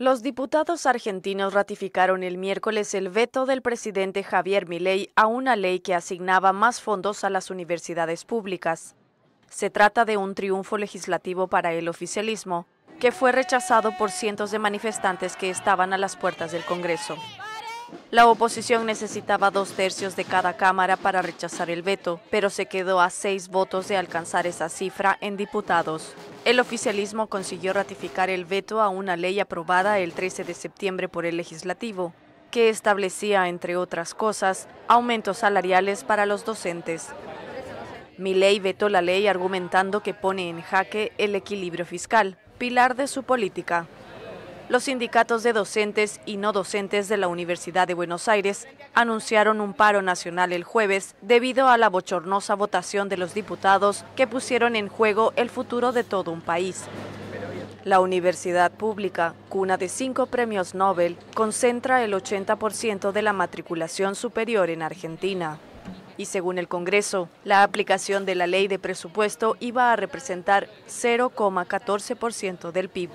Los diputados argentinos ratificaron el miércoles el veto del presidente Javier Milei a una ley que asignaba más fondos a las universidades públicas. Se trata de un triunfo legislativo para el oficialismo, que fue rechazado por cientos de manifestantes que estaban a las puertas del Congreso. La oposición necesitaba dos tercios de cada Cámara para rechazar el veto, pero se quedó a seis votos de alcanzar esa cifra en diputados. El oficialismo consiguió ratificar el veto a una ley aprobada el 13 de septiembre por el legislativo, que establecía, entre otras cosas, aumentos salariales para los docentes. ley vetó la ley argumentando que pone en jaque el equilibrio fiscal, pilar de su política los sindicatos de docentes y no docentes de la Universidad de Buenos Aires anunciaron un paro nacional el jueves debido a la bochornosa votación de los diputados que pusieron en juego el futuro de todo un país. La universidad pública, cuna de cinco premios Nobel, concentra el 80% de la matriculación superior en Argentina y según el Congreso, la aplicación de la ley de presupuesto iba a representar 0,14% del PIB.